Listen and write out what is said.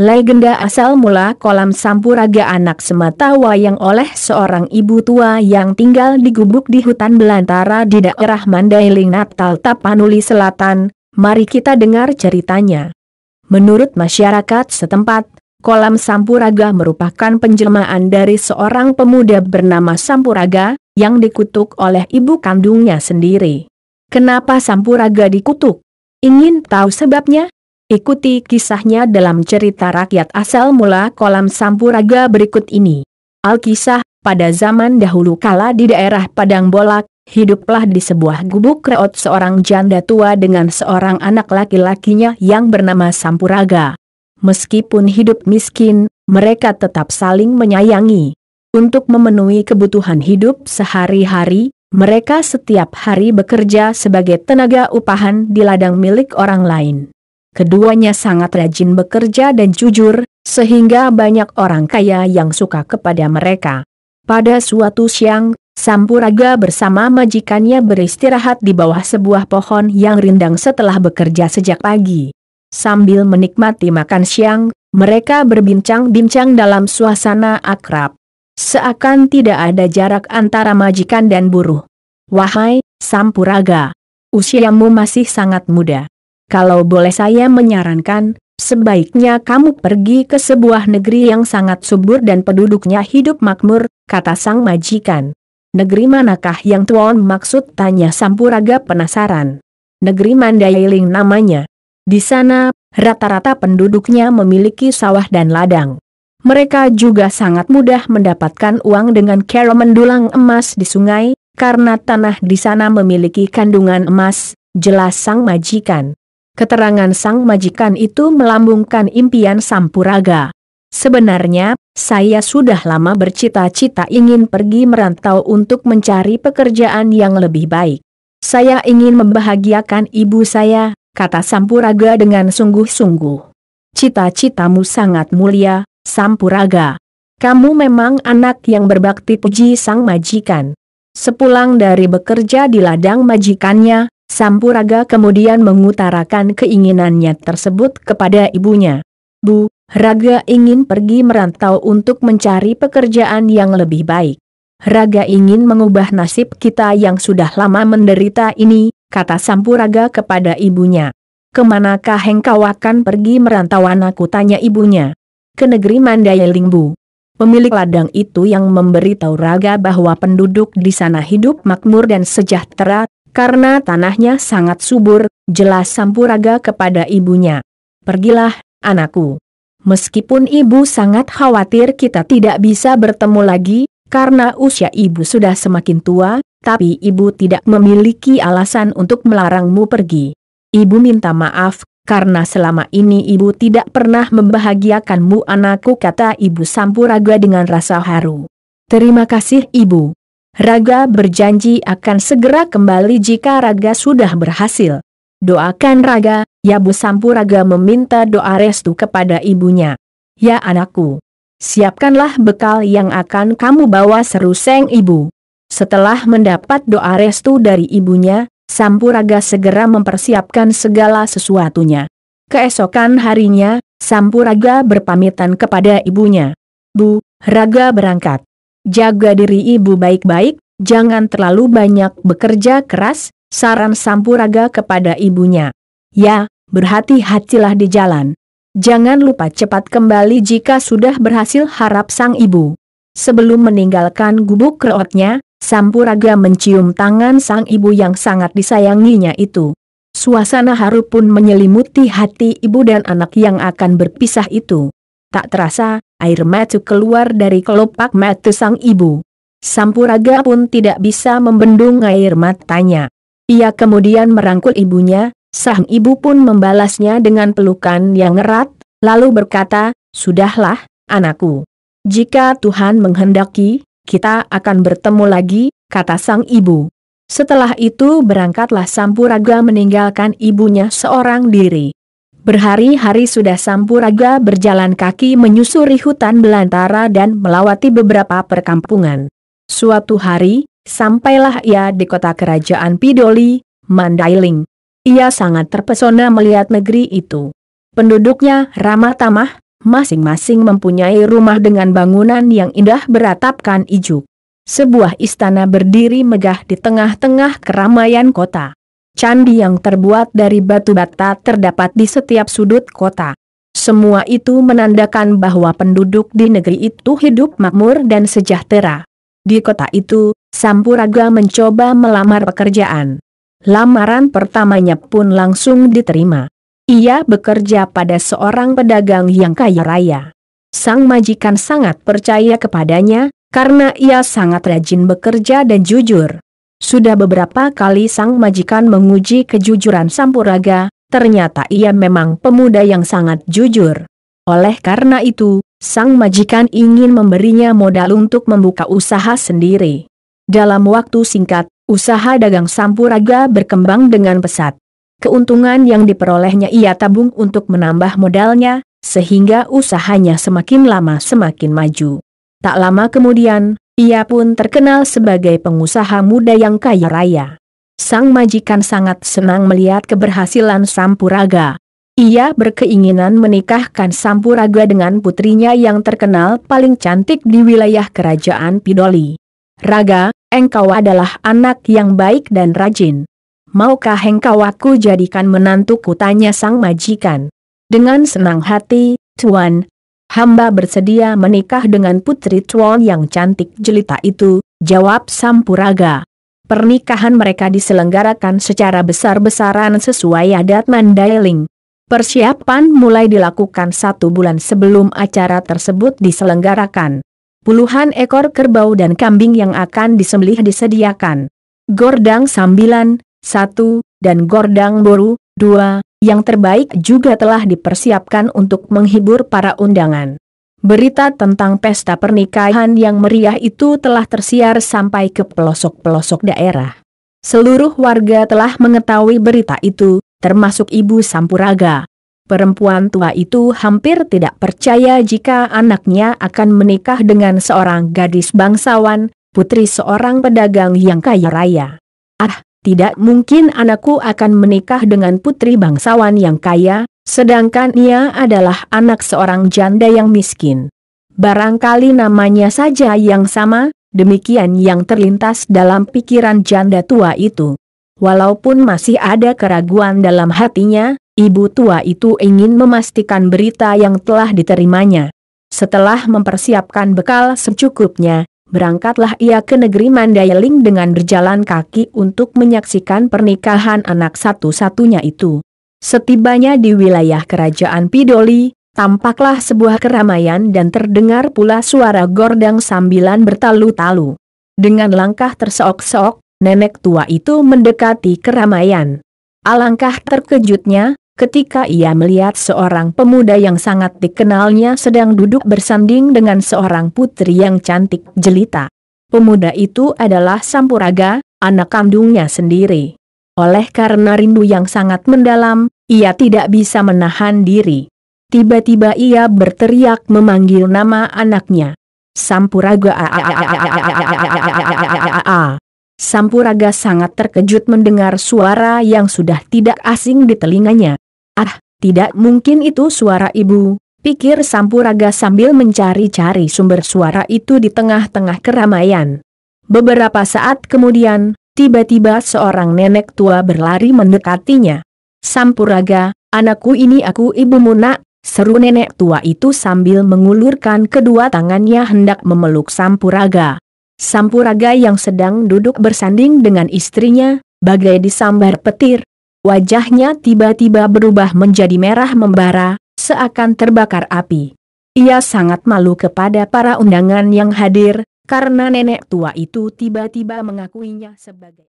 Legenda asal mula kolam Sampuraga anak semata wayang oleh seorang ibu tua yang tinggal di gubuk di hutan belantara di daerah Mandailing Natal Tapanuli Selatan, mari kita dengar ceritanya. Menurut masyarakat setempat, kolam Sampuraga merupakan penjelmaan dari seorang pemuda bernama Sampuraga, yang dikutuk oleh ibu kandungnya sendiri. Kenapa Sampuraga dikutuk? Ingin tahu sebabnya? Ikuti kisahnya dalam cerita rakyat asal mula kolam Sampuraga berikut ini. Alkisah, pada zaman dahulu kala di daerah Padang Bolak, hiduplah di sebuah gubuk reot seorang janda tua dengan seorang anak laki-lakinya yang bernama Sampuraga. Meskipun hidup miskin, mereka tetap saling menyayangi. Untuk memenuhi kebutuhan hidup sehari-hari, mereka setiap hari bekerja sebagai tenaga upahan di ladang milik orang lain. Keduanya sangat rajin bekerja dan jujur, sehingga banyak orang kaya yang suka kepada mereka. Pada suatu siang, Sampuraga bersama majikannya beristirahat di bawah sebuah pohon yang rindang setelah bekerja sejak pagi. Sambil menikmati makan siang, mereka berbincang-bincang dalam suasana akrab. Seakan tidak ada jarak antara majikan dan buruh. Wahai, Sampuraga. Usiamu masih sangat muda. Kalau boleh saya menyarankan, sebaiknya kamu pergi ke sebuah negeri yang sangat subur dan penduduknya hidup makmur, kata sang majikan. Negeri manakah yang tuan maksud tanya Sampuraga penasaran. Negeri Mandailing namanya. Di sana, rata-rata penduduknya memiliki sawah dan ladang. Mereka juga sangat mudah mendapatkan uang dengan cara mendulang emas di sungai, karena tanah di sana memiliki kandungan emas, jelas sang majikan. Keterangan sang majikan itu melambungkan impian Sampuraga. Sebenarnya, saya sudah lama bercita-cita ingin pergi merantau untuk mencari pekerjaan yang lebih baik. Saya ingin membahagiakan ibu saya, kata Sampuraga dengan sungguh-sungguh. Cita-citamu sangat mulia, Sampuraga. Kamu memang anak yang berbakti puji sang majikan. Sepulang dari bekerja di ladang majikannya, Sampuraga kemudian mengutarakan keinginannya tersebut kepada ibunya. Bu, Raga ingin pergi merantau untuk mencari pekerjaan yang lebih baik. Raga ingin mengubah nasib kita yang sudah lama menderita ini, kata Sampuraga kepada ibunya. Kemanakah engkau akan pergi merantau anakku tanya ibunya. Ke negeri Mandailing Bu. Pemilik ladang itu yang memberitahu Raga bahwa penduduk di sana hidup makmur dan sejahtera, karena tanahnya sangat subur, jelas Sampuraga kepada ibunya. Pergilah, anakku. Meskipun ibu sangat khawatir kita tidak bisa bertemu lagi, karena usia ibu sudah semakin tua, tapi ibu tidak memiliki alasan untuk melarangmu pergi. Ibu minta maaf, karena selama ini ibu tidak pernah membahagiakanmu anakku kata ibu Sampuraga dengan rasa haru. Terima kasih ibu. Raga berjanji akan segera kembali jika Raga sudah berhasil. Doakan Raga, ya Bu. Sampuraga meminta doa restu kepada ibunya. Ya anakku, siapkanlah bekal yang akan kamu bawa seru Seng Ibu. Setelah mendapat doa restu dari ibunya, Sampuraga segera mempersiapkan segala sesuatunya. Keesokan harinya, Sampuraga berpamitan kepada ibunya. Bu, Raga berangkat. Jaga diri ibu baik-baik, jangan terlalu banyak bekerja keras, saran Sampuraga kepada ibunya. Ya, berhati-hatilah di jalan. Jangan lupa cepat kembali jika sudah berhasil harap sang ibu. Sebelum meninggalkan gubuk kreotnya, Sampuraga mencium tangan sang ibu yang sangat disayanginya itu. Suasana haru pun menyelimuti hati ibu dan anak yang akan berpisah itu. Tak terasa, air mata keluar dari kelopak mata sang ibu. Sampuraga pun tidak bisa membendung air matanya. Ia kemudian merangkul ibunya, sang ibu pun membalasnya dengan pelukan yang erat, lalu berkata, Sudahlah, anakku. Jika Tuhan menghendaki, kita akan bertemu lagi, kata sang ibu. Setelah itu berangkatlah Sampuraga meninggalkan ibunya seorang diri. Berhari-hari sudah Sampuraga berjalan kaki menyusuri hutan belantara dan melawati beberapa perkampungan. Suatu hari, sampailah ia di kota kerajaan Pidoli, Mandailing. Ia sangat terpesona melihat negeri itu. Penduduknya ramah tamah, masing-masing mempunyai rumah dengan bangunan yang indah beratapkan ijuk. Sebuah istana berdiri megah di tengah-tengah keramaian kota. Candi yang terbuat dari batu bata terdapat di setiap sudut kota. Semua itu menandakan bahwa penduduk di negeri itu hidup makmur dan sejahtera. Di kota itu, Sampuraga mencoba melamar pekerjaan. Lamaran pertamanya pun langsung diterima. Ia bekerja pada seorang pedagang yang kaya raya. Sang majikan sangat percaya kepadanya, karena ia sangat rajin bekerja dan jujur. Sudah beberapa kali sang majikan menguji kejujuran Sampuraga, ternyata ia memang pemuda yang sangat jujur. Oleh karena itu, sang majikan ingin memberinya modal untuk membuka usaha sendiri. Dalam waktu singkat, usaha dagang Sampuraga berkembang dengan pesat. Keuntungan yang diperolehnya ia tabung untuk menambah modalnya, sehingga usahanya semakin lama semakin maju. Tak lama kemudian, ia pun terkenal sebagai pengusaha muda yang kaya raya. Sang majikan sangat senang melihat keberhasilan Sampuraga. Ia berkeinginan menikahkan Sampuraga dengan putrinya yang terkenal paling cantik di wilayah kerajaan Pidoli. Raga, engkau adalah anak yang baik dan rajin. Maukah engkau aku jadikan menantuku tanya sang majikan? Dengan senang hati, Tuan, hamba bersedia menikah dengan putri Chuan yang cantik jelita itu, jawab Sampuraga. Pernikahan mereka diselenggarakan secara besar-besaran sesuai adat Mandailing. Persiapan mulai dilakukan satu bulan sebelum acara tersebut diselenggarakan. Puluhan ekor kerbau dan kambing yang akan disembelih disediakan. Gordang sambilan, satu, dan gordang boru, dua, yang terbaik juga telah dipersiapkan untuk menghibur para undangan. Berita tentang pesta pernikahan yang meriah itu telah tersiar sampai ke pelosok-pelosok daerah. Seluruh warga telah mengetahui berita itu, termasuk ibu Sampuraga. Perempuan tua itu hampir tidak percaya jika anaknya akan menikah dengan seorang gadis bangsawan, putri seorang pedagang yang kaya raya. Ah, tidak mungkin anakku akan menikah dengan putri bangsawan yang kaya, sedangkan ia adalah anak seorang janda yang miskin. Barangkali namanya saja yang sama, demikian yang terlintas dalam pikiran janda tua itu. Walaupun masih ada keraguan dalam hatinya, ibu tua itu ingin memastikan berita yang telah diterimanya. Setelah mempersiapkan bekal secukupnya, Berangkatlah ia ke negeri Mandailing dengan berjalan kaki untuk menyaksikan pernikahan anak satu-satunya itu. Setibanya di wilayah kerajaan Pidoli, tampaklah sebuah keramaian dan terdengar pula suara gordang sambilan bertalu-talu. Dengan langkah terseok-seok, nenek tua itu mendekati keramaian. Alangkah terkejutnya, ketika ia melihat seorang pemuda yang sangat dikenalnya sedang duduk bersanding dengan seorang putri yang cantik jelita. Pemuda itu adalah Sampuraga, anak kandungnya sendiri. Oleh karena rindu yang sangat mendalam, ia tidak bisa menahan diri. Tiba-tiba ia berteriak memanggil nama anaknya. Sampuraga Sampuraga sangat terkejut mendengar suara yang sudah tidak asing di telinganya. Ah, tidak mungkin itu suara ibu, pikir Sampuraga sambil mencari-cari sumber suara itu di tengah-tengah keramaian. Beberapa saat kemudian, tiba-tiba seorang nenek tua berlari mendekatinya. Sampuraga, anakku ini aku ibu Muna, seru nenek tua itu sambil mengulurkan kedua tangannya hendak memeluk Sampuraga. Sampuraga yang sedang duduk bersanding dengan istrinya, bagai disambar petir, Wajahnya tiba-tiba berubah menjadi merah membara, seakan terbakar api. Ia sangat malu kepada para undangan yang hadir, karena nenek tua itu tiba-tiba mengakuinya sebagai